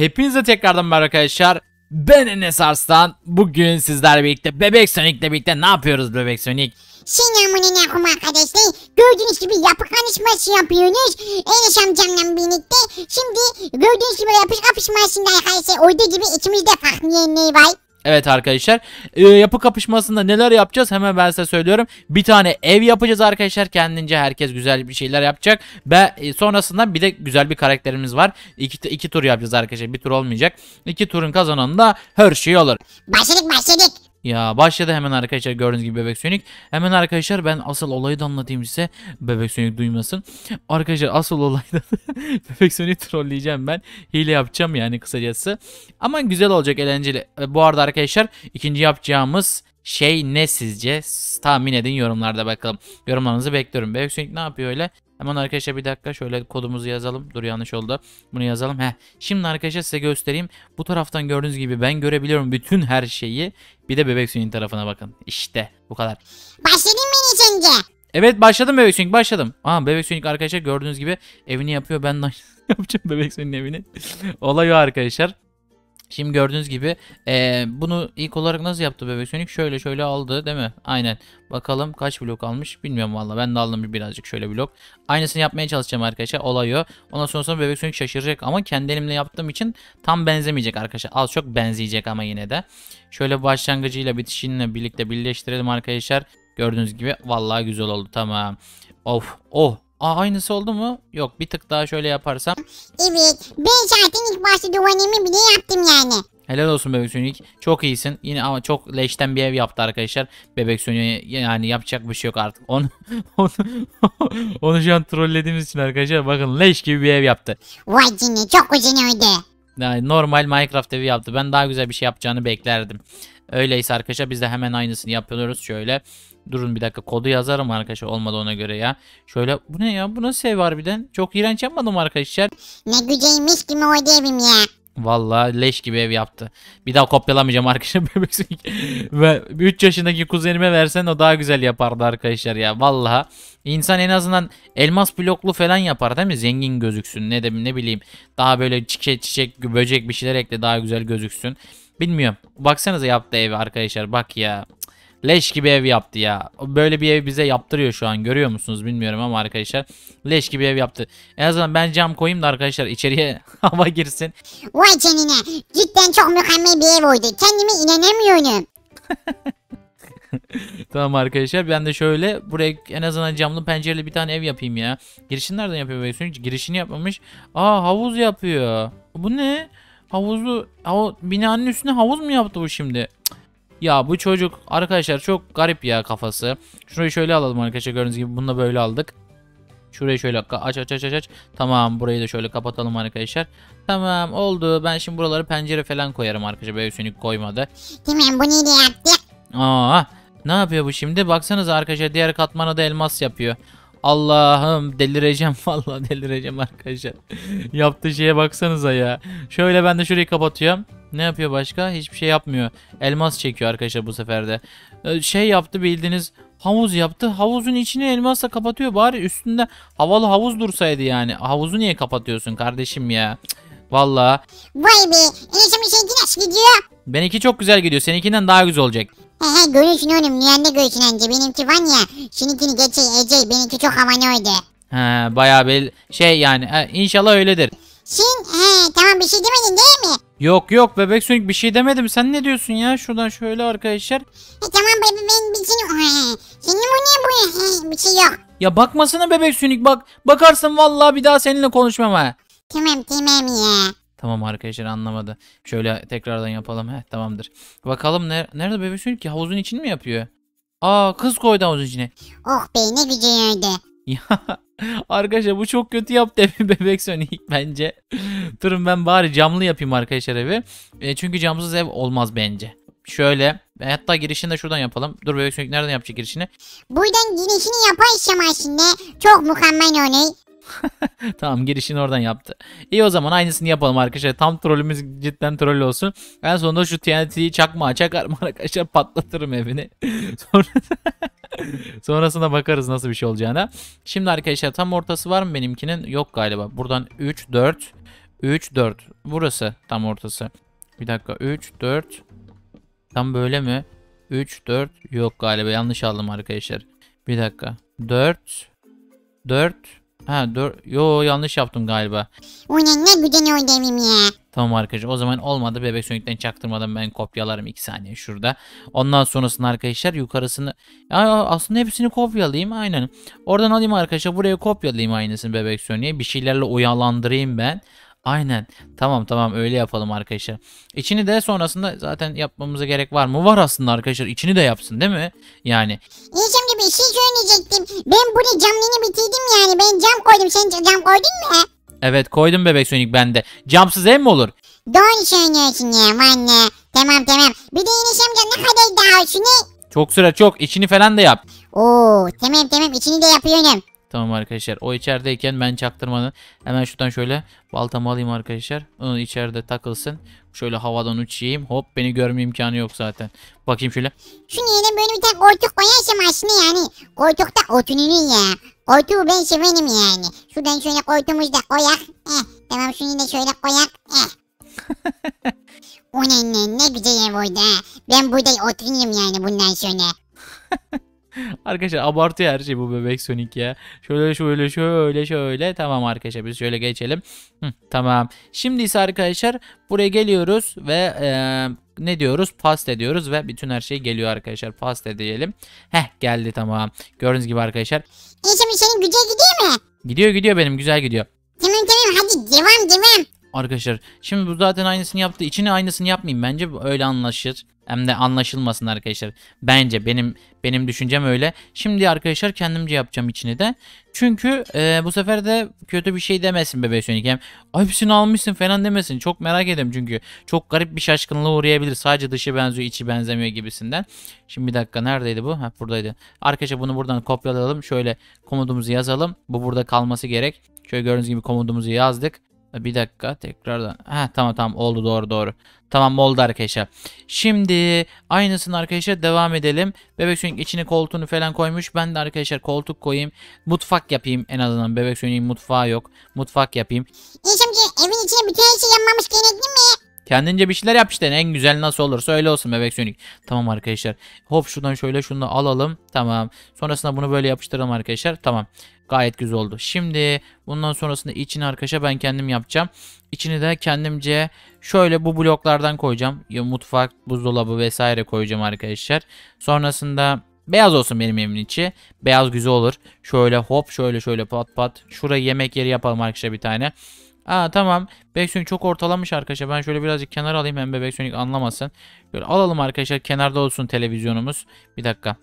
Hepinize tekrardan merhaba arkadaşlar. Ben Enes Arslan. Bugün sizlerle birlikte Bebek Sonic'le birlikte ne yapıyoruz Bebek Sonic? Selamünaleyküm yapım arkadaşlar. Gördüğünüz gibi yapı konuşması yapıyoruz. Enes amcamla birlikte. Şimdi gördüğünüz gibi yapı kapışmasında arkadaşlar. Orada gibi içimizde farklı yeniler var. Evet arkadaşlar e, yapı kapışmasında neler yapacağız hemen ben size söylüyorum. Bir tane ev yapacağız arkadaşlar kendince herkes güzel bir şeyler yapacak. Ve sonrasında bir de güzel bir karakterimiz var. iki iki tur yapacağız arkadaşlar bir tur olmayacak. iki turun kazananında her şey olur. Başladık başladık. Ya başladı hemen arkadaşlar gördüğünüz gibi Bebek Sönük. Hemen arkadaşlar ben asıl olayı da anlatayım size. Bebek Sönük duymasın. Arkadaşlar asıl olayda Bebek Sönük trolleyeceğim ben. Hile yapacağım yani kısacası. Ama güzel olacak eğlenceli. E, bu arada arkadaşlar ikinci yapacağımız şey ne sizce? Tahmin edin yorumlarda bakalım. Yorumlarınızı bekliyorum. Bebek Sönük ne yapıyor öyle? Hemen arkadaşlar bir dakika şöyle kodumuzu yazalım. Dur yanlış oldu. Bunu yazalım. Heh. Şimdi arkadaşlar size göstereyim. Bu taraftan gördüğünüz gibi ben görebiliyorum bütün her şeyi. Bir de bebek suyun tarafına bakın. İşte bu kadar. Başladın mı şimdi? Evet başladım bebek suyun başladım. Aa bebek suyun arkadaşlar gördüğünüz gibi evini yapıyor. Ben ne yapacağım bebek suyun evini. Olay o arkadaşlar. Şimdi gördüğünüz gibi e, bunu ilk olarak nasıl yaptı Bebek Sonic? Şöyle şöyle aldı değil mi? Aynen. Bakalım kaç blok almış bilmiyorum valla. Ben de aldım birazcık şöyle blok. Aynısını yapmaya çalışacağım arkadaşlar. Olay o. Ondan sonra, sonra Bebek Sonic şaşıracak ama kendi elimle yaptığım için tam benzemeyecek arkadaşlar. Az çok benzeyecek ama yine de. Şöyle başlangıcıyla bitişinle birlikte birleştirelim arkadaşlar. Gördüğünüz gibi vallahi güzel oldu. Tamam. Of. Oh. Aa, aynısı oldu mu? Yok bir tık daha şöyle yaparsam. Evet. 5 saatin ilk başta duvarımı bile yaptım yani. Helal olsun Bebek Sönük. Çok iyisin. Yine ama çok leşten bir ev yaptı arkadaşlar. Bebek Sönük yani yapacak bir şey yok artık. Onu, onu, onu şu an trollediğimiz için arkadaşlar bakın leş gibi bir ev yaptı. Vay cini çok uzun öldü. Yani normal Minecraft evi yaptı. Ben daha güzel bir şey yapacağını beklerdim. Öyleyse arkadaşlar biz de hemen aynısını yapıyoruz. Şöyle Durun bir dakika kodu yazarım arkadaşlar olmadı ona göre ya. Şöyle bu ne ya bu nasıl ev harbiden? Çok iğrenç yapmadım arkadaşlar. Ne güceymiş gibi oydu evim ya. Valla leş gibi ev yaptı. Bir daha kopyalamayacağım arkadaşlar bebek Ve 3 yaşındaki kuzenime versen o daha güzel yapardı arkadaşlar ya. Valla insan en azından elmas bloklu falan yapar değil mi? Zengin gözüksün ne de ne bileyim. Daha böyle çiçek, çiçek böcek bir şeyler ekle daha güzel gözüksün. Bilmiyorum. Baksanıza yaptı evi arkadaşlar bak ya. Leş gibi ev yaptı ya. Böyle bir ev bize yaptırıyor şu an. Görüyor musunuz bilmiyorum ama arkadaşlar. Leş gibi ev yaptı. En azından ben cam koyayım da arkadaşlar içeriye hava girsin. Vay canına. Cidden çok mükemmel bir ev oldu. Kendime inanamıyorum. tamam arkadaşlar ben de şöyle buraya en azından camlı pencereli bir tane ev yapayım ya. Girişini nereden yapıyor Beysun? Girişini yapmamış. Aa havuz yapıyor. Bu ne? Havuzlu hav binanın üstüne havuz mu yaptı bu şimdi? Ya bu çocuk arkadaşlar çok garip ya kafası. Şurayı şöyle alalım arkadaşlar gördüğünüz gibi bunu da böyle aldık. Şurayı şöyle aç aç aç aç aç. Tamam burayı da şöyle kapatalım arkadaşlar. Tamam oldu. Ben şimdi buraları pencere falan koyarım arkadaşlar. Böyle Hüsnük koymadı. Tamam bu neydi yaptı? Aa ne yapıyor bu şimdi? Baksanıza arkadaşlar diğer katmana da elmas yapıyor. Allah'ım delireceğim valla delireceğim arkadaşlar. Yaptığı şeye baksanıza ya. Şöyle ben de şurayı kapatıyorum. Ne yapıyor başka? Hiçbir şey yapmıyor. Elmas çekiyor arkadaşlar bu sefer de. Ee, şey yaptı bildiğiniz havuz yaptı. Havuzun içini elmasla kapatıyor. Bari üstünde havalı havuz dursaydı yani. Havuzu niye kapatıyorsun kardeşim ya? Valla. Vay be. Eniştemin şey gidiyor. Benimki çok güzel gidiyor. Seninkinden daha güzel olacak. He görüyorsun oğlum rüyanda görüyorsun anca. Benimki var ya. Seninkini geçey Ece. Benimki çok havanaydı. He baya bir şey yani he, inşallah öyledir. Sen he, tamam bir şey demedin değil mi? Yok yok bebek sönük bir şey demedim. Sen ne diyorsun ya? Şuradan şöyle arkadaşlar. E, tamam be ben bir şey... He, Senin bu ne bu? He, bir şey yok. Ya bakmasana bebek sönük bak. Bakarsın vallahi bir daha seninle konuşmam ha. Tamam tamam ya. Tamam arkadaşlar anlamadı. Şöyle tekrardan yapalım. Heh tamamdır. Bakalım ner nerede bebesül ki? Havuzun için mi yapıyor? Aa kız koydu havuzun içine. Oh be ne güzel yerde. arkadaşlar bu çok kötü yaptı evi bebek Sonic bence. Durun ben bari camlı yapayım arkadaşlar evi. E, çünkü camsız ev olmaz bence. Şöyle e, hatta girişini de şuradan yapalım. Dur bebek Sonic nereden yapacak girişini? Buradan girişini yaparsam aslında çok mükemmel olur. tamam girişini oradan yaptı. İyi o zaman aynısını yapalım arkadaşlar. Tam trollümüz cidden troll olsun. En sonunda şu TNT'yi çakma çakarım arkadaşlar patlatırım evini. Sonrasında bakarız nasıl bir şey olacağına. Şimdi arkadaşlar tam ortası var mı benimkinin? Yok galiba. Buradan 3, 4, 3, 4. Burası tam ortası. Bir dakika 3, 4. Tam böyle mi? 3, 4. Yok galiba yanlış aldım arkadaşlar. Bir dakika. 4, 4, Ha dört. Yo yanlış yaptım galiba. Ulan ne güzel oldu ya. Tamam arkadaşlar o zaman olmadı bebek sönükten çaktırmadan ben kopyalarım 2 saniye şurada. Ondan sonrasını arkadaşlar yukarısını ya aslında hepsini kopyalayayım aynen. Oradan alayım arkadaşlar buraya kopyalayayım aynısını bebek sönüğe bir şeylerle oyalandırayım ben. Aynen. Tamam tamam öyle yapalım arkadaşlar. İçini de sonrasında zaten yapmamıza gerek var mı? Var aslında arkadaşlar. İçini de yapsın değil mi? Yani. İyicim abi şey söyleyecektim. Ben bunu camlini bitirdim yani. Ben cam koydum. Sen cam koydun mu? Evet koydum bebek Sonic bende. Camsız ev mi olur? Doğru söylüyorsun ya anne. Tamam tamam. Bir de yine amca ne kadar daha olsun ne? Çok sıra çok. İçini falan da yap. Oo tamam tamam İçini de yapıyorum. Tamam arkadaşlar. O içerideyken ben çaktırmadan hemen şuradan şöyle baltamı alayım arkadaşlar. Onun içeride takılsın. Şöyle havadan uçayım. Hop beni görme imkanı yok zaten. Bakayım şöyle. Şu yerine böyle bir tane koltuk koyarsam aslında yani. Koltukta otununu ya. Koltuğu ben severim yani. Şuradan şöyle koltuğumuzu da koyak. Eh, tamam şunu da şöyle koyak. Eh. o ne ne, ne güzel ev oldu ha. Ben burada oturayım yani bundan sonra. arkadaşlar abartıyor her şey bu bebek Sonic ya. Şöyle şöyle şöyle şöyle. Tamam arkadaşlar biz şöyle geçelim. Hı, tamam. Şimdi ise arkadaşlar buraya geliyoruz ve e, ne diyoruz? past diyoruz ve bütün her şey geliyor arkadaşlar. past diyelim. Heh geldi tamam. Gördüğünüz gibi arkadaşlar. Eşim senin güzel gidiyor mu? Gidiyor gidiyor benim güzel gidiyor. Tamam tamam hadi devam devam. Arkadaşlar şimdi bu zaten aynısını yaptı. İçine aynısını yapmayayım. Bence öyle anlaşır. Hem de anlaşılmasın arkadaşlar. Bence benim benim düşüncem öyle. Şimdi arkadaşlar kendimce yapacağım içini de. Çünkü e, bu sefer de kötü bir şey demesin bebek Sonic. Hem Ay, hepsini almışsın falan demesin. Çok merak ediyorum çünkü. Çok garip bir şaşkınlığa uğrayabilir. Sadece dışı benziyor içi benzemiyor gibisinden. Şimdi bir dakika neredeydi bu? Ha buradaydı. Arkadaşlar bunu buradan kopyalayalım. Şöyle komutumuzu yazalım. Bu burada kalması gerek. Şöyle gördüğünüz gibi komutumuzu yazdık. Bir dakika tekrardan. Ha tamam tamam oldu doğru doğru. Tamam oldu arkadaşlar. Şimdi aynısını arkadaşlar devam edelim. Bebek Sonic içine koltuğunu falan koymuş. Ben de arkadaşlar koltuk koyayım. Mutfak yapayım en azından. Bebek Sonic'in mutfağı yok. Mutfak yapayım. şimdi evin içine bütün her şey yanmamış değil mi? Kendince bir şeyler yap işte. En güzel nasıl olursa öyle olsun bebek sönük. Tamam arkadaşlar. Hop şuradan şöyle şunu alalım. Tamam. Sonrasında bunu böyle yapıştıralım arkadaşlar. Tamam. Gayet güzel oldu. Şimdi bundan sonrasında içini arkadaşa ben kendim yapacağım. İçini de kendimce şöyle bu bloklardan koyacağım. mutfak, buzdolabı vesaire koyacağım arkadaşlar. Sonrasında Beyaz olsun benim evimin içi. Beyaz güzel olur. Şöyle hop şöyle şöyle pat pat. şuraya yemek yeri yapalım arkadaşlar bir tane. Aa tamam. Backsonik çok ortalamış arkadaşlar. Ben şöyle birazcık kenara alayım hem de anlamasın. Böyle alalım arkadaşlar. Kenarda olsun televizyonumuz. Bir dakika.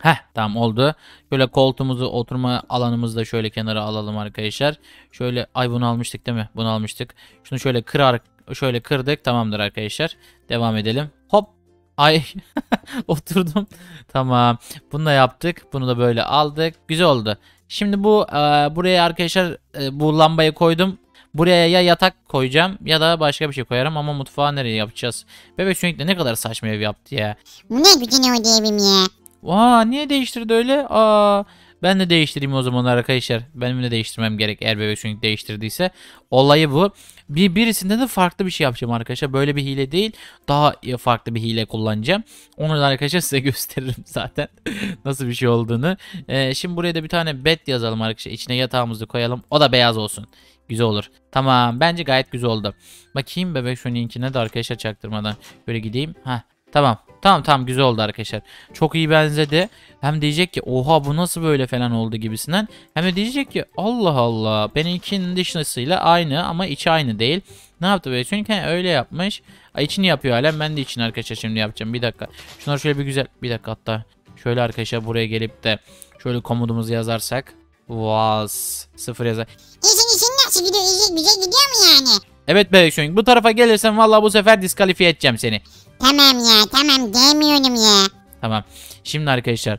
Heh tamam oldu. Şöyle koltuğumuzu oturma alanımızı da şöyle kenara alalım arkadaşlar. Şöyle ay bunu almıştık değil mi? Bunu almıştık. Şunu şöyle kırar şöyle kırdık. Tamamdır arkadaşlar. Devam edelim. Hop Ay oturdum. tamam. Bunu da yaptık. Bunu da böyle aldık. Güzel oldu. Şimdi bu e, buraya arkadaşlar e, bu lambayı koydum. Buraya ya yatak koyacağım ya da başka bir şey koyarım ama mutfağı nereye yapacağız? Bebek Sönük'le ne kadar saçma ev yaptı ya. Bu ne gücün oldu evim ya. Aa niye değiştirdi öyle? Aa ben de değiştireyim o zaman arkadaşlar. Benim de değiştirmem gerek eğer bebek sönük değiştirdiyse. Olayı bu. Bir birisinde de farklı bir şey yapacağım arkadaşlar. Böyle bir hile değil. Daha farklı bir hile kullanacağım. Onu da arkadaşlar size gösteririm zaten. nasıl bir şey olduğunu. Ee, şimdi buraya da bir tane bed yazalım arkadaşlar. İçine yatağımızı koyalım. O da beyaz olsun. Güzel olur. Tamam. Bence gayet güzel oldu. Bakayım bebek şu linkine de arkadaşlar çaktırmadan. Böyle gideyim. Heh. Tamam. Tamam tamam güzel oldu arkadaşlar. Çok iyi benzedi. Hem diyecek ki oha bu nasıl böyle falan oldu gibisinden. Hem de diyecek ki Allah Allah benimkinin dışısıyla aynı ama içi aynı değil. Ne yaptı böyle? Çünkü öyle yapmış. Ay, içini yapıyor hala. Ben de için arkadaşlar şimdi yapacağım. Bir dakika. Şunlar şöyle bir güzel. Bir dakika hatta. Şöyle arkadaşlar buraya gelip de şöyle komodumuzu yazarsak. Vaz. Sıfır yazar. İşin işin nasıl gidiyor? İşin güzel gidiyor mu yani? Evet Bebek Bu tarafa gelirsen valla bu sefer diskalifiye edeceğim seni. Tamam ya tamam gelmiyorum ya. Tamam. Şimdi arkadaşlar.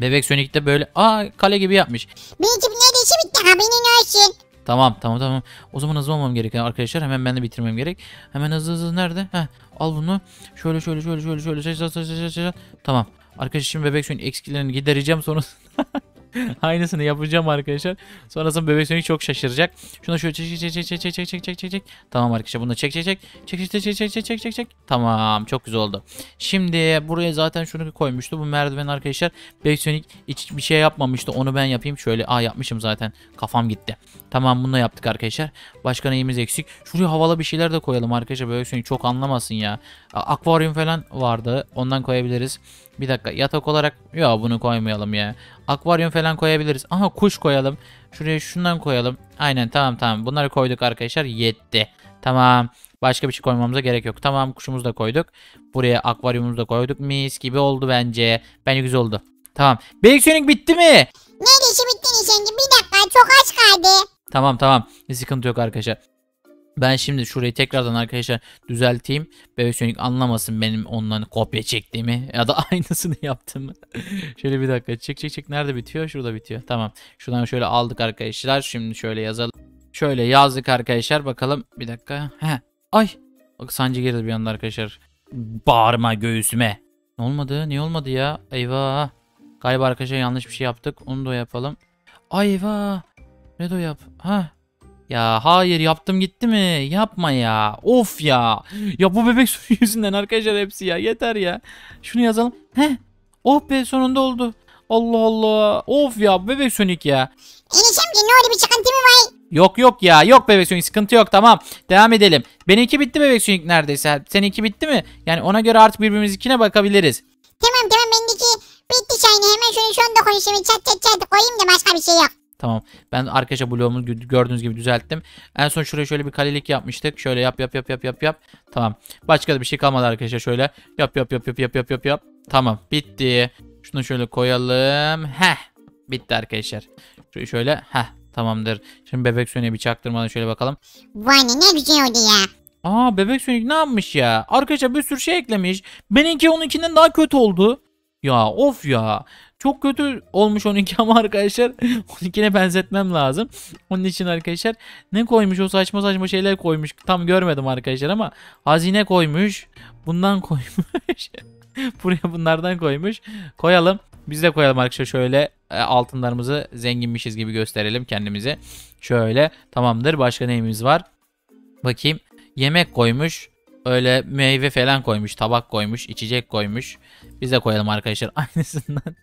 Bebek Sonic de böyle aa kale gibi yapmış. Benim neresi bitti haberin olsun. Tamam tamam tamam. O zaman hızlı olmam gerekiyor arkadaşlar. Hemen ben de bitirmem gerek. Hemen hızlı hızlı nerede? Heh, al bunu. Şöyle şöyle şöyle şöyle şöyle. Tamam. Arkadaşlar şimdi bebek suyun eksiklerini gidereceğim sonra. Aynısını yapacağım arkadaşlar. Sonrasında bebek Sonic çok şaşıracak. Şuna şöyle çek çek çek çek çek çek çek çek çek Tamam arkadaşlar bunu çek çek çek. Çek çek çek çek çek çek çek çek. Tamam çok güzel oldu. Şimdi buraya zaten şunu bir koymuştu. Bu merdiven arkadaşlar bebek Sonic hiç bir şey yapmamıştı. Onu ben yapayım. Şöyle a yapmışım zaten. Kafam gitti. Tamam bunu yaptık arkadaşlar. Başka neyimiz eksik? Şuraya havalı bir şeyler de koyalım arkadaşlar. Bebek Sonic çok anlamasın ya. Akvaryum falan vardı. Ondan koyabiliriz. Bir dakika yatak olarak ya bunu koymayalım ya. Akvaryum falan koyabiliriz. Aha kuş koyalım. Şuraya şundan koyalım. Aynen tamam tamam. Bunları koyduk arkadaşlar. Yetti. Tamam. Başka bir şey koymamıza gerek yok. Tamam kuşumuzu da koyduk. Buraya akvaryumumuzu da koyduk. Mis gibi oldu bence. Bence güzel oldu. Tamam. Beksiyonluk bitti mi? ne işi bitti Nişancı? Bir dakika çok aç kaldı. Tamam tamam. Bir sıkıntı yok arkadaşlar. Ben şimdi şurayı tekrardan arkadaşlar düzelteyim. Bebek Sonic anlamasın benim ondan hani kopya çektiğimi ya da aynısını yaptığımı. şöyle bir dakika çek çek çek nerede bitiyor? Şurada bitiyor. Tamam. Şuradan şöyle aldık arkadaşlar. Şimdi şöyle yazalım. Şöyle yazdık arkadaşlar. Bakalım bir dakika. He. Ay. Bak sancı girdi bir anda arkadaşlar. Bağırma göğsüme. Ne olmadı? Niye olmadı ya? Eyvah. Galiba arkadaşlar yanlış bir şey yaptık. Onu da yapalım. Ay eyvah. Ne de yap. Ha ya hayır yaptım gitti mi? Yapma ya. Of ya. Ya bu bebek suyu yüzünden arkadaşlar hepsi ya. Yeter ya. Şunu yazalım. Heh. Oh be sonunda oldu. Allah Allah. Of ya bebek sönük ya. Enişemci ne oldu bir sıkıntı mı var? Yok yok ya yok bebek sönük sıkıntı yok tamam. Devam edelim. Benimki bitti bebek sönük neredeyse. Seninki bitti mi? Yani ona göre artık birbirimizinkine bakabiliriz. Tamam tamam benimki bitti çayını hemen şunu son konuşayım çat çat çat koyayım da başka bir şey yok. Tamam. Ben arkadaşa bloğumu gördüğünüz gibi düzelttim. En son şuraya şöyle bir kalelik yapmıştık. Şöyle yap yap yap yap yap yap. Tamam. Başka da bir şey kalmadı arkadaşlar. Şöyle yap yap yap yap yap yap yap yap. Tamam. Bitti. Şunu şöyle koyalım. Heh. Bitti arkadaşlar. Şurayı şöyle. Heh. Tamamdır. Şimdi bebek sönüğe bir çaktırmadan şöyle bakalım. Vay ne güzel oldu ya. Aa bebek sönük ne yapmış ya? Arkadaşlar bir sürü şey eklemiş. Benimki onunkinden daha kötü oldu. Ya of ya. Çok kötü olmuş 12 ama arkadaşlar 12'ne benzetmem lazım. Onun için arkadaşlar ne koymuş o saçma saçma şeyler koymuş. Tam görmedim arkadaşlar ama hazine koymuş. Bundan koymuş. Buraya bunlardan koymuş. Koyalım. Biz de koyalım arkadaşlar şöyle e, altınlarımızı zenginmişiz gibi gösterelim kendimizi. Şöyle tamamdır. Başka neyimiz var? Bakayım. Yemek koymuş. Öyle meyve falan koymuş, tabak koymuş, içecek koymuş. Biz de koyalım arkadaşlar aynısından.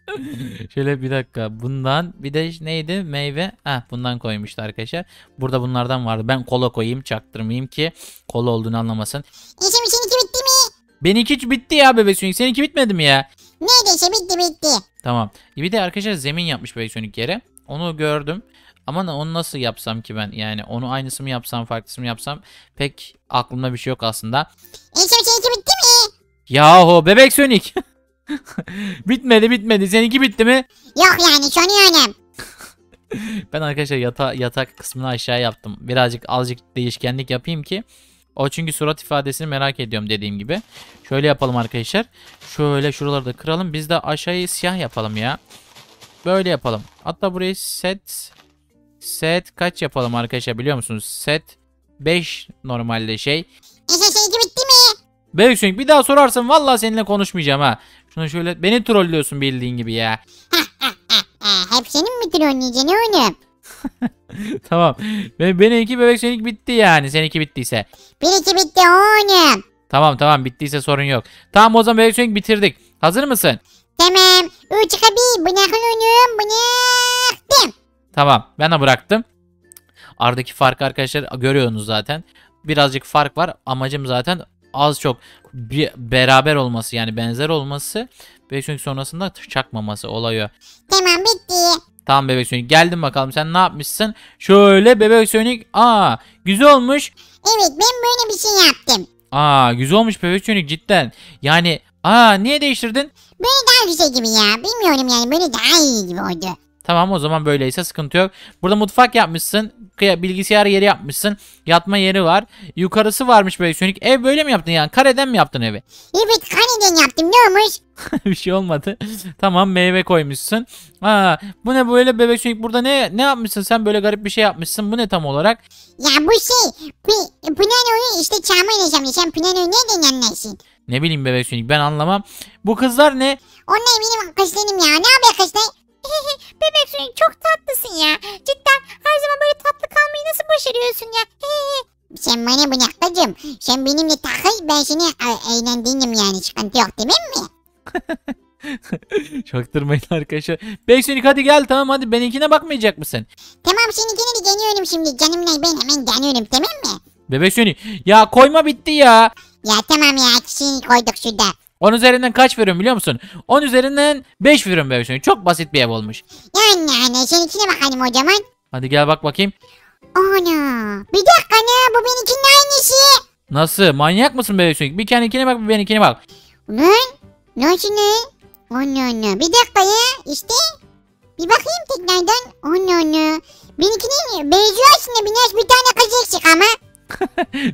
Şöyle bir dakika. Bundan bir de neydi? Meyve. Ha bundan koymuştu arkadaşlar. Burada bunlardan vardı. Ben kola koyayım çaktırmayayım ki kola olduğunu anlamasın. Eşim seninki bitti mi? Benimki hiç bitti ya bebe Sonic. Seninki bitmedi mi ya? Neredeyse bitti bitti. Tamam. Bir de arkadaşlar zemin yapmış bebe Sonic yere. Onu gördüm. Ama onu nasıl yapsam ki ben? Yani onu aynısı mı yapsam, farklısı mı yapsam? Pek aklımda bir şey yok aslında. İlk bitti mi? Yahu bebek Sonic. bitmedi bitmedi. Seninki bitti mi? Yok yani sanıyorum. ben arkadaşlar yata, yatak kısmını aşağı yaptım. Birazcık azıcık değişkenlik yapayım ki. O çünkü surat ifadesini merak ediyorum dediğim gibi. Şöyle yapalım arkadaşlar. Şöyle şuraları da kıralım. Biz de aşağıyı siyah yapalım ya. Böyle yapalım. Hatta burayı set Set kaç yapalım arkadaşlar biliyor musunuz? Set 5 normalde şey. Eşe şey bitti mi? Beyüksünk bir daha sorarsın valla seninle konuşmayacağım ha. Şunu şöyle beni trollüyorsun bildiğin gibi ya. Hep senin mi trolleyeceğini oğlum? tamam. Ben, benimki bebek seninki bitti yani. Seninki bittiyse. Benimki bitti oğlum. Tamam tamam bittiyse sorun yok. Tamam o zaman bebek seninki bitirdik. Hazır mısın? Tamam. Üç abi bırakın oğlum bıraktım. Tamam ben de bıraktım. Aradaki farkı arkadaşlar görüyorsunuz zaten. Birazcık fark var. Amacım zaten az çok bir beraber olması yani benzer olması. Bebek Sonic sonrasında çakmaması olayı. Tamam bitti. Tamam Bebek Sonic geldim bakalım sen ne yapmışsın? Şöyle Bebek Sonic aa güzel olmuş. Evet ben böyle bir şey yaptım. Aa güzel olmuş Bebek Sonic cidden. Yani aa niye değiştirdin? Böyle daha güzel gibi ya. Bilmiyorum yani böyle daha iyi gibi oldu. Tamam o zaman böyleyse sıkıntı yok. Burada mutfak yapmışsın. Bilgisayar yeri yapmışsın. Yatma yeri var. Yukarısı varmış böyle sönük. Ev böyle mi yaptın yani? Kareden mi yaptın evi? Evet kareden yaptım ne olmuş? bir şey olmadı. tamam meyve koymuşsun. Aa, bu ne böyle bebek sönük burada ne ne yapmışsın sen böyle garip bir şey yapmışsın. Bu ne tam olarak? Ya bu şey bu Pınano'yu işte çamur yaşamış. Sen Pınano'yu nereden anlarsın? Ne bileyim bebek sönük ben anlamam. Bu kızlar ne? Onlar benim kızlarım ya. Ne yapıyor kızlar? Bebek Sonic çok tatlısın ya. Cidden her zaman böyle tatlı kalmayı nasıl başarıyorsun ya? sen bana bırakacım. Sen benimle takıl ben seni e, eğlendiğim yani sıkıntı yok değil mi? Çaktırmayın arkadaşlar. Bebek Sonic hadi gel tamam hadi benimkine bakmayacak mısın? Tamam seninkine de deniyorum şimdi canımla ben hemen deniyorum tamam mı? Bebek Sonic ya koyma bitti ya. Ya tamam ya ikisini koyduk şurada. 10 üzerinden kaç veriyorum biliyor musun? 10 üzerinden 5 veriyorum bebişim. Çok basit bir ev olmuş. Yani yani seninkine bakalım o zaman. Hadi gel bak bakayım. Ana bir dakika ne bu benimkinin aynısı. Nasıl manyak mısın bebişim? Bir kendi ikine bak bir benimkine bak. Ulan nasıl ne? Ana ana bir dakika ya işte. Bir bakayım tekrardan. Ana ana. Benimkinin benziyor aslında biraz bir tane kız eksik ama.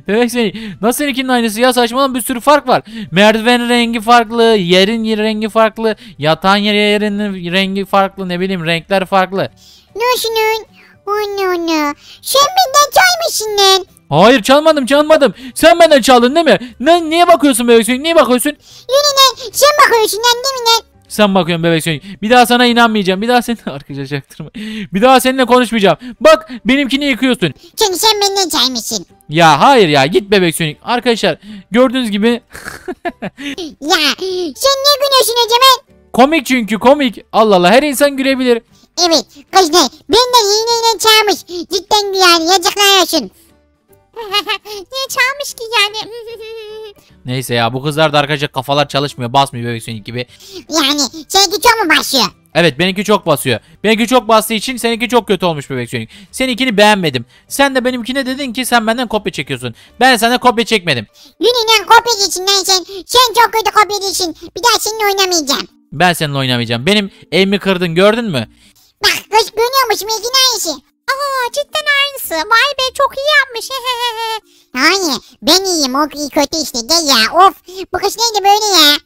Bebek seni. Nasıl seninkinin aynısı ya saçmalama bir sürü fark var. Merdiven rengi farklı, yerin rengi farklı, yatağın yerinin rengi farklı, ne bileyim renkler farklı. Nasılsın? Onu onu. Sen benden çalmışsın. lan. Hayır çalmadım çalmadım. Sen benden çaldın değil mi? Ne, niye bakıyorsun bebek Niye bakıyorsun? Yürü lan sen bakıyorsun lan değil mi lan? Sen bakıyorsun bebek Sonic. Bir daha sana inanmayacağım. Bir daha seni arkadaşa çaktırma. Bir daha seninle konuşmayacağım. Bak benimkini yıkıyorsun. Çünkü sen benden çaymışsın. Ya hayır ya git bebek Sonic. Arkadaşlar gördüğünüz gibi. ya sen ne gülüyorsun acaba? Komik çünkü komik. Allah Allah her insan gülebilir. Evet kız ne? Ben de Benden iğneyle çağırmış. Cidden yani yazıklar olsun. Niye çalmış ki yani? Neyse ya bu kızlarda arkadaşlar kafalar çalışmıyor. Basmıyor bebek sönük gibi. Yani seninki çok mu basıyor? Evet benimki çok basıyor. Benimki çok bastığı için seninki çok kötü olmuş bebek sönük. Seninkini beğenmedim. Sen de benimkine dedin ki sen benden kopya çekiyorsun. Ben sana kopya çekmedim. Yününden kopya için lan sen. Sen çok kötü kopya için. Bir daha seninle oynamayacağım. Ben seninle oynamayacağım. Benim evimi kırdın gördün mü? Bak kız dönüyormuş bilgin Aa cidden aynısı. Vay be çok iyi yapmış. Hayır hani, ben iyiyim o kötü işte gel ya of bu kız neydi böyle ya.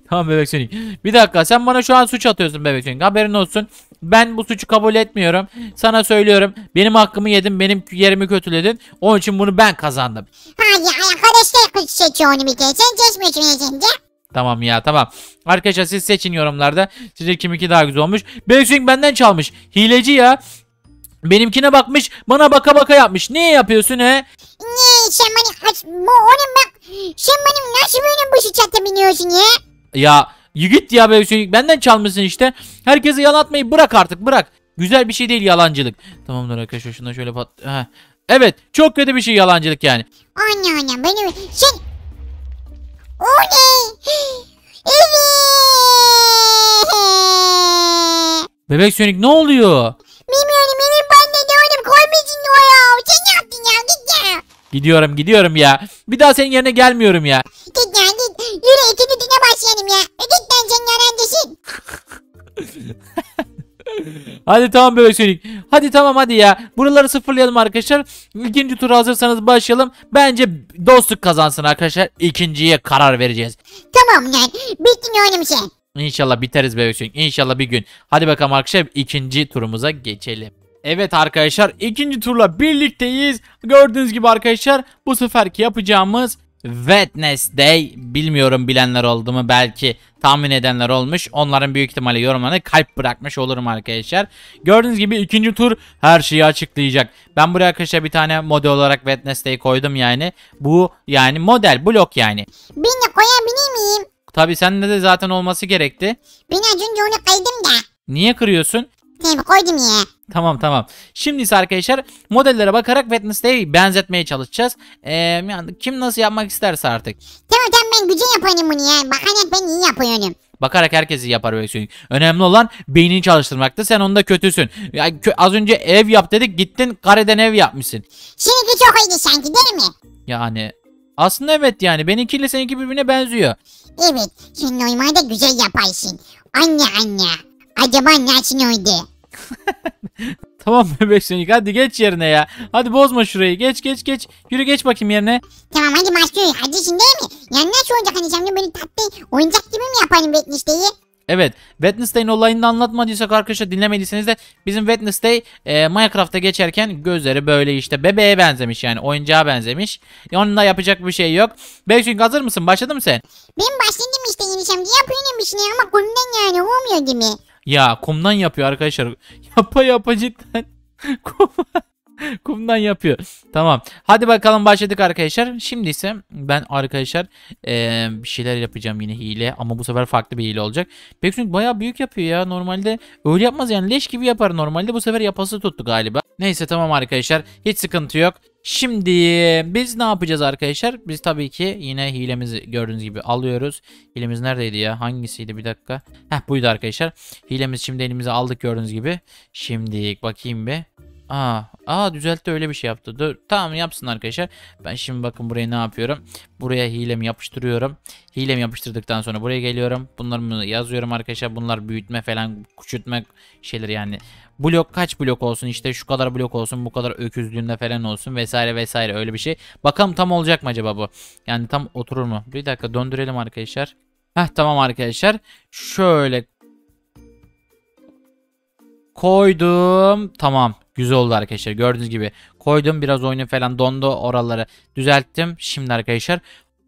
tamam bebek Sonic. Bir dakika sen bana şu an suç atıyorsun bebek Sonic. Haberin olsun. Ben bu suçu kabul etmiyorum. Sana söylüyorum. Benim hakkımı yedin. Benim yerimi kötüledin. Onun için bunu ben kazandım. Hayır arkadaşlar seçiyor onu bir kere. Sen seçmiyorsun yeterince. Tamam ya tamam. Arkadaşlar siz seçin yorumlarda. Sizce kiminki daha güzel olmuş. Bebek Sonic benden çalmış. Hileci ya. Benimkine bakmış bana baka baka yapmış. Niye yapıyorsun he? Niye sen bana aç, bu oğlum bak sen benim nasıl böyle bu sıçata biniyorsun ya? Ya y- git ya be Hüseyin benden çalmışsın işte. Herkese yalan atmayı bırak artık bırak. Güzel bir şey değil yalancılık. Tamamdır arkadaşlar şuna şöyle pat... Heh. Evet çok kötü bir şey yalancılık yani. Anne anne beni sen... O ne? Evet. Bebek Sönük ne oluyor? Gidiyorum gidiyorum ya. Bir daha senin yerine gelmiyorum ya. Git ya git. Yürü ikinci düğüne başlayalım ya. E, git ben senin öğrencisin. hadi tamam bebek sönük. Hadi tamam hadi ya. Buraları sıfırlayalım arkadaşlar. İkinci tur hazırsanız başlayalım. Bence dostluk kazansın arkadaşlar. İkinciye karar vereceğiz. Tamam yani. Bittin oğlum İnşallah biteriz bebek sönük. İnşallah bir gün. Hadi bakalım arkadaşlar ikinci turumuza geçelim. Evet arkadaşlar ikinci turla birlikteyiz. Gördüğünüz gibi arkadaşlar bu seferki yapacağımız Wednesday bilmiyorum bilenler oldu mu belki tahmin edenler olmuş. Onların büyük ihtimalle yorumlarına kalp bırakmış olurum arkadaşlar. Gördüğünüz gibi ikinci tur her şeyi açıklayacak. Ben buraya arkadaşlar bir tane model olarak Wednesday'i koydum yani. Bu yani model blok yani. Beni koyabilir miyim? Tabi sende de zaten olması gerekti. Ben az önce onu kaydım da. Niye kırıyorsun? Neyimi koydum ya. Tamam tamam. Şimdi ise arkadaşlar modellere bakarak Wednesday'i benzetmeye çalışacağız. Ee, yani kim nasıl yapmak isterse artık. Tamam tamam ben güzel yaparım bunu ya. Bakarak ben iyi yapıyorum. Bakarak herkesi yapar öksürük. Önemli olan beynini çalıştırmakta. Sen onda kötüsün. Ya, kö az önce ev yap dedik gittin kareden ev yapmışsın. Şimdi çok iyiydi sanki değil mi? Yani aslında evet yani benimkiyle seninki birbirine benziyor. Evet şimdi normalde güzel yaparsın. Anne anne. Acaba ne nasıl oydu? Tamam bebek sönük hadi geç yerine ya. Hadi bozma şurayı geç geç geç. Yürü geç bakayım yerine. Tamam hadi başlıyoruz. Hadi şimdi değil mi? Yani nasıl olacak hani şimdi böyle tatlı oyuncak gibi mi yapalım Wednesday'i? Evet Wednesday'in olayını anlatmadıysak arkadaşlar dinlemediyseniz de bizim Wednesday e, Minecraft'a geçerken gözleri böyle işte bebeğe benzemiş yani oyuncağa benzemiş. E, onunla yapacak bir şey yok. Beysun hazır mısın? Başladın mı sen? Ben başladım işte yeni şimdi yapıyorum işini ama konudan yani olmuyor gibi. Ya kumdan yapıyor arkadaşlar. Yapa yapa cidden. kumdan yapıyor. Tamam. Hadi bakalım başladık arkadaşlar. Şimdi ise ben arkadaşlar ee, bir şeyler yapacağım yine hile. Ama bu sefer farklı bir hile olacak. Beksun baya büyük yapıyor ya. Normalde öyle yapmaz yani. Leş gibi yapar normalde. Bu sefer yapası tuttu galiba. Neyse tamam arkadaşlar. Hiç sıkıntı yok. Şimdi biz ne yapacağız arkadaşlar? Biz tabii ki yine hilemizi gördüğünüz gibi alıyoruz. Hilemiz neredeydi ya? Hangisiydi bir dakika? Heh buydu arkadaşlar. Hilemiz şimdi elimize aldık gördüğünüz gibi. Şimdi bakayım bir. Aa, aa düzeltti öyle bir şey yaptı. Dur, tamam yapsın arkadaşlar. Ben şimdi bakın buraya ne yapıyorum. Buraya hilemi yapıştırıyorum. Hilemi yapıştırdıktan sonra buraya geliyorum. Bunları yazıyorum arkadaşlar. Bunlar büyütme falan küçültme şeyler yani. Blok kaç blok olsun işte şu kadar blok olsun bu kadar öküzlüğünde falan olsun vesaire vesaire öyle bir şey. Bakalım tam olacak mı acaba bu? Yani tam oturur mu? Bir dakika döndürelim arkadaşlar. Heh tamam arkadaşlar. Şöyle koydum. Tamam. Güzel oldu arkadaşlar. Gördüğünüz gibi koydum biraz oyunu falan dondu oraları düzelttim. Şimdi arkadaşlar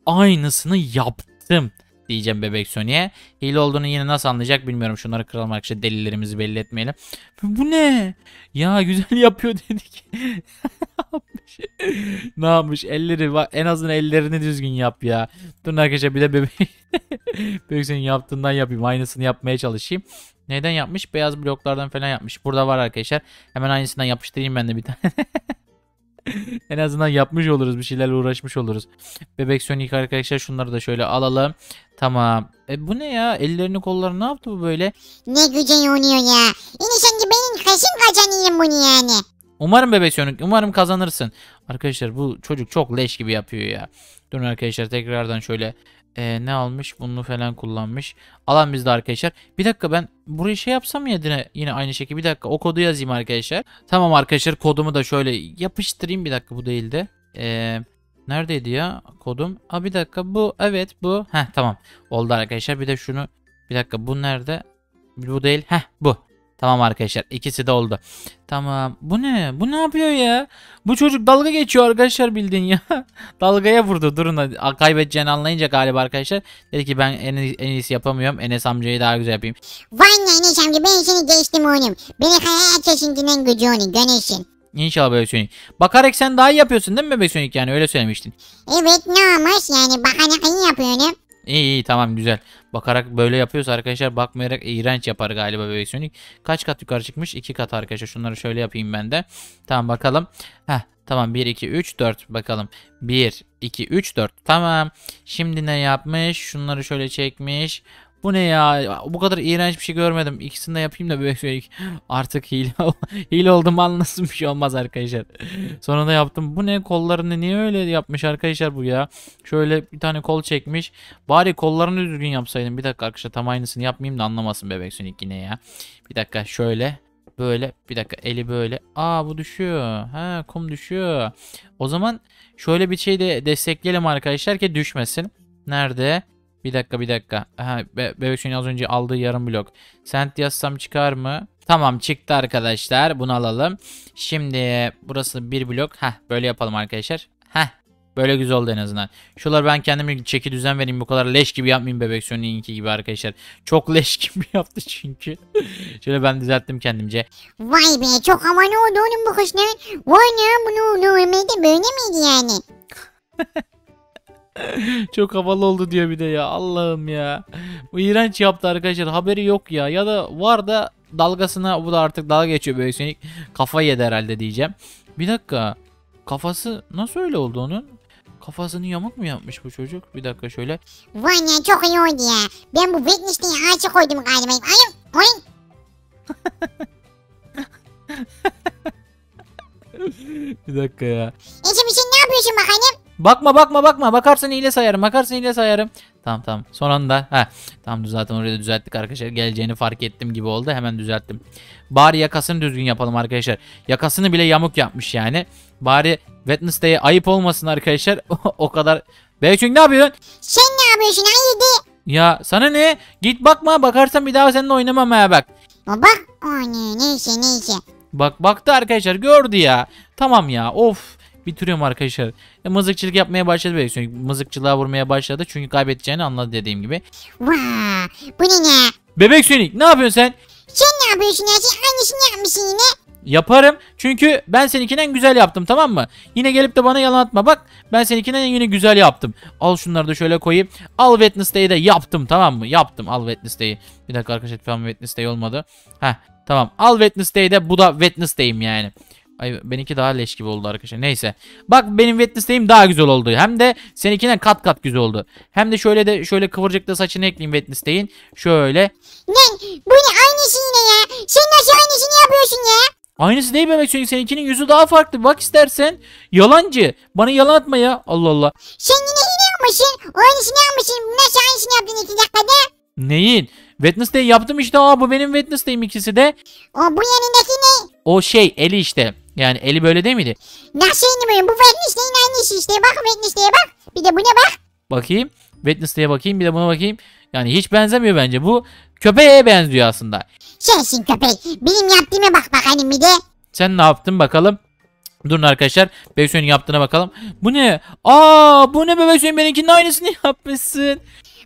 aynısını yaptım diyeceğim bebek Sony'e. Hile olduğunu yine nasıl anlayacak bilmiyorum. Şunları kıralım arkadaşlar delillerimizi belli etmeyelim. Bu ne? Ya güzel yapıyor dedik. yapmış? ne yapmış? Elleri bak en azından ellerini düzgün yap ya. Dur arkadaşlar bir de bebek bebek senin yaptığından yapayım. Aynısını yapmaya çalışayım. Neden yapmış? Beyaz bloklardan falan yapmış. Burada var arkadaşlar. Hemen aynısından yapıştırayım ben de bir tane. en azından yapmış oluruz. Bir şeylerle uğraşmış oluruz. Bebek Sonic arkadaşlar şunları da şöyle alalım. Tamam. E bu ne ya? Ellerini kollarını ne yaptı bu böyle? Ne güzel oynuyor ya. Yine sanki benim kaşım kazanayım bunu yani. Umarım bebek Sonic. Umarım kazanırsın. Arkadaşlar bu çocuk çok leş gibi yapıyor ya. Dön arkadaşlar tekrardan şöyle ee, ne almış? Bunu falan kullanmış. Alan bizde arkadaşlar. Bir dakika ben burayı şey yapsam ya yine, yine aynı şekilde. Bir dakika o kodu yazayım arkadaşlar. Tamam arkadaşlar kodumu da şöyle yapıştırayım. Bir dakika bu değildi. Eee... Neredeydi ya kodum? Aa bir dakika bu evet bu. Heh tamam oldu arkadaşlar bir de şunu bir dakika bu nerede? Bu değil. Heh bu. Tamam arkadaşlar ikisi de oldu. Tamam. Bu ne? Bu ne yapıyor ya? Bu çocuk dalga geçiyor arkadaşlar bildiğin ya. Dalgaya vurdu. Durun da kaybedeceğini anlayınca galiba arkadaşlar. Dedi ki ben en, en iyisi yapamıyorum. Enes amcayı daha güzel yapayım. Vanya Enes amca ben seni geçtim oğlum. Beni hayal çeşitinden gücü onu güneşin. İnşallah bebek Sonic. Bakarak sen daha iyi yapıyorsun değil mi bebek Sonic yani öyle söylemiştin. Evet ne olmuş yani bakarak iyi yapıyorum. İyi iyi tamam güzel. Bakarak böyle yapıyoruz arkadaşlar bakmayarak iğrenç yapar galiba bebek sönük. Kaç kat yukarı çıkmış? 2 kat arkadaşlar. Şunları şöyle yapayım ben de. Tamam bakalım. Heh Tamam 1 2 3 4 bakalım. 1 2 3 4 tamam. Şimdi ne yapmış? Şunları şöyle çekmiş. Bu ne ya? Bu kadar iğrenç bir şey görmedim. İkisini de yapayım da bebek söyledik. Artık hile, hile oldum anlasın bir şey olmaz arkadaşlar. Sonunda yaptım. Bu ne kollarını niye öyle yapmış arkadaşlar bu ya? Şöyle bir tane kol çekmiş. Bari kollarını düzgün yapsaydım. Bir dakika arkadaşlar tam aynısını yapmayayım da anlamasın bebek Sonic yine ya. Bir dakika şöyle böyle bir dakika eli böyle aa bu düşüyor ha kum düşüyor o zaman şöyle bir şey de destekleyelim arkadaşlar ki düşmesin nerede bir dakika bir dakika. Aha, Be Bebek az önce aldığı yarım blok. Sent yazsam çıkar mı? Tamam çıktı arkadaşlar. Bunu alalım. Şimdi burası bir blok. Heh böyle yapalım arkadaşlar. Heh Böyle güzel oldu en azından. Şuları ben kendime çeki düzen vereyim. Bu kadar leş gibi yapmayayım bebek Sony'inki gibi arkadaşlar. Çok leş gibi yaptı çünkü. Şöyle ben düzelttim kendimce. Vay be çok ama ne oldu onun bu kuşlar. Vay ne bunu oldu. Böyle miydi yani? Çok havalı oldu diyor bir de ya. Allah'ım ya. Bu iğrenç yaptı arkadaşlar. Haberi yok ya. Ya da var da dalgasına bu da artık dalga geçiyor böyle senin Kafa yedi herhalde diyeceğim. Bir dakika. Kafası nasıl öyle oldu onun? Kafasını yamuk mu yapmış bu çocuk? Bir dakika şöyle. Vay ya çok iyi oldu ya. Ben bu Wittgenstein'e açık koydum galiba. Ayıp. Oyun. bir dakika ya. Ece bir şey ne yapıyorsun bak hani? Bakma bakma bakma. Bakarsan iyile sayarım. Bakarsan iyile sayarım. Tamam tamam. Son anda. Ha. Tamam zaten orayı da düzelttik arkadaşlar. Geleceğini fark ettim gibi oldu. Hemen düzelttim. Bari yakasını düzgün yapalım arkadaşlar. Yakasını bile yamuk yapmış yani. Bari Wednesday'e ayıp olmasın arkadaşlar. o kadar. Beyçünk ne yapıyorsun? Sen ne yapıyorsun? Haydi. Ya sana ne? Git bakma. Bakarsan bir daha seninle oynamam ha bak. Bak. ne neyse neyse. Bak baktı arkadaşlar gördü ya. Tamam ya of. Bitiriyorum arkadaşlar. E, mızıkçılık yapmaya başladı Black Mızıkçılığa vurmaya başladı çünkü kaybedeceğini anladı dediğim gibi. Vaa bu ne ne? Bebek Sonic ne yapıyorsun sen? Sen ne yapıyorsun ya? Sen aynısını yapmışsın yine. Yaparım. Çünkü ben seninkinden güzel yaptım tamam mı? Yine gelip de bana yalan atma. Bak ben seninkinden yine güzel yaptım. Al şunları da şöyle koyayım. Al Wednesday'i de yaptım tamam mı? Yaptım al Wednesday'i. Bir dakika arkadaşlar falan Wednesday olmadı. Heh tamam al Wednesday'i de bu da Wednesday'im yani. Ay benimki daha leş gibi oldu arkadaşlar. Neyse. Bak benim wetness'teyim daha güzel oldu. Hem de seninkinden kat kat güzel oldu. Hem de şöyle de şöyle kıvırcıkla saçını ekleyeyim wetness'teyin. Şöyle. Ne? Bu ne? Aynısı yine ya. Sen nasıl aynısını yapıyorsun ya? Aynısı değil bebek çünkü seninkinin yüzü daha farklı. Bak istersen. Yalancı. Bana yalan atma ya. Allah Allah. Sen yine yine yapmışsın. O aynısını yapmışsın. Nasıl aynısını yaptın iki dakikada? Neyin? Wednesday yaptım işte. Aa bu benim Wednesday'im ikisi de. O bu yanındaki ne? O şey eli işte. Yani eli böyle değil miydi? Nasıl yani bu? Bu Wednesday'in aynısı işte. Bak Wednesday'e bak. Bir de buna bak. Bakayım. Wednesday'e bakayım bir de buna bakayım. Yani hiç benzemiyor bence. Bu köpeğe benziyor aslında. Sensin köpeği? Benim yaptığıma bak bakalım bir de. Sen ne yaptın bakalım? Durun arkadaşlar. Bebek suyun yaptığına bakalım. Bu ne? Aa bu ne bebek suyun benimkinin aynısını yapmışsın.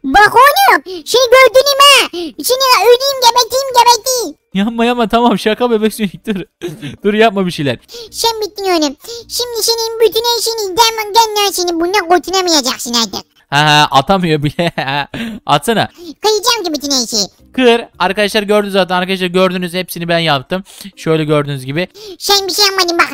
Bak oğlum şey gördün mü? Şimdi öleyim geberteyim geberteyim. Yapma yapma tamam şaka bebek sönük dur. dur yapma bir şeyler. Sen bittin oğlum. Şimdi senin bütün işini demden seni bundan kurtulamayacaksın artık. Ha atamıyor bile. Atsana. Kıyacağım ki bütün her şeyi. Kır. Arkadaşlar gördünüz zaten. Arkadaşlar gördünüz hepsini ben yaptım. Şöyle gördüğünüz gibi. Sen bir şey yapmadın bak.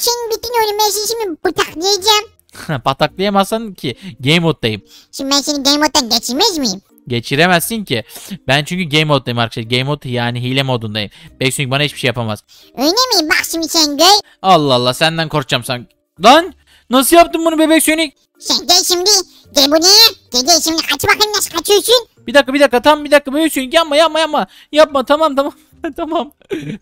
Senin bütün oyunu ben seni şimdi bıtaklayacağım. Pataklayamazsan ki game moddayım. Şimdi ben seni game moddan geçirmez miyim? Geçiremezsin ki. Ben çünkü game moddayım arkadaşlar. Game mod yani hile modundayım. Beksunik bana hiçbir şey yapamaz. Öyle mi? Bak şimdi sen gör. Allah Allah senden korkacağım sanki. Lan nasıl yaptın bunu bebek Sonic? Sen gel şimdi de bu ne? Dede şimdi kaç bakayım nasıl kaçıyorsun? Bir dakika bir dakika tam bir dakika böyle çünkü yapma yapma yapma. Yapma tamam tamam. tamam.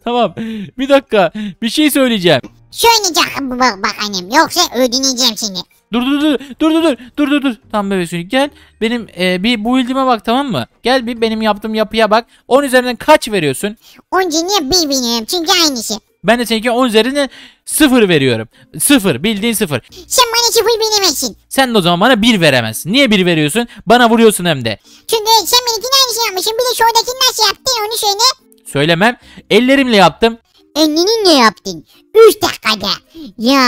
tamam. Bir dakika. Bir şey söyleyeceğim. Söyleyeceğim bak, bak annem yoksa ödüneceğim seni. Dur dur dur dur dur dur dur dur dur. Tamam bebek sönük gel. Benim e, bir bu ildime bak tamam mı? Gel bir benim yaptığım yapıya bak. 10 üzerinden kaç veriyorsun? Onca niye bir biniyorum çünkü aynısı. Ben de seninki 10 üzerinden 0 veriyorum. 0 bildiğin 0. Sen bana sıfır veremezsin. Sen de o zaman bana 1 veremezsin. Niye 1 veriyorsun? Bana vuruyorsun hem de. Çünkü sen benimkini aynısını şey yapmışsın. Bir de şuradakini nasıl yaptın onu söyle. Söylemem. Ellerimle yaptım. Elini ne yaptın? 3 dakikada. Ya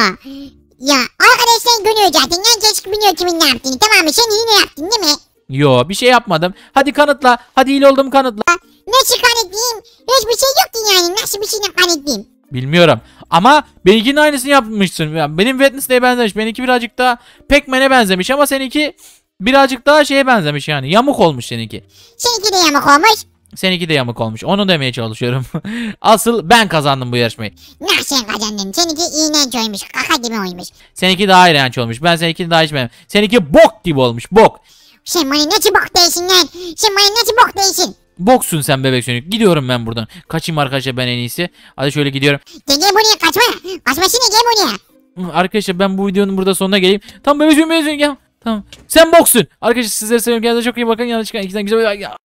ya arkadaşlar görüyor zaten. Ya keşke biliyor kimin ne yaptığını. Tamam mı? Sen iyi ne yaptın değil mi? Yo bir şey yapmadım. Hadi kanıtla. Hadi iyi oldum kanıtla. Nasıl kanıtlayayım? Hiçbir şey yoktu yani. Nasıl bir şeyle kanıtlayayım? Bilmiyorum. Ama benimkinin aynısını yapmışsın. Yani benim Wednesday'e benzemiş. Benimki birazcık daha Pac-Man'e benzemiş ama seninki birazcık daha şeye benzemiş yani. Yamuk olmuş seninki. Seninki de yamuk olmuş. Seninki de yamuk olmuş. Onu demeye çalışıyorum. Asıl ben kazandım bu yarışmayı. Ne sen kazandın? Seninki iğrenç olmuş. Kaka gibi olmuş. Seninki daha iğrenç olmuş. Ben seninkini daha içmem. Seninki bok gibi olmuş. Bok. Sen bana nasıl bok değilsin lan? Sen bana nasıl bok değilsin? Boksun sen bebek sönük. Gidiyorum ben buradan. Kaçayım arkadaşlar ben en iyisi. Hadi şöyle gidiyorum. Gel gel buraya kaçma. Kaçma şimdi gel buraya. Arkadaşlar ben bu videonun burada sonuna geleyim. Tamam bebek sönük bebek sönük gel. Tamam. Sen boksun. Arkadaşlar sizleri seviyorum. Kendinize çok iyi bakın. Yanlış çıkan ikiden güzel. Ya.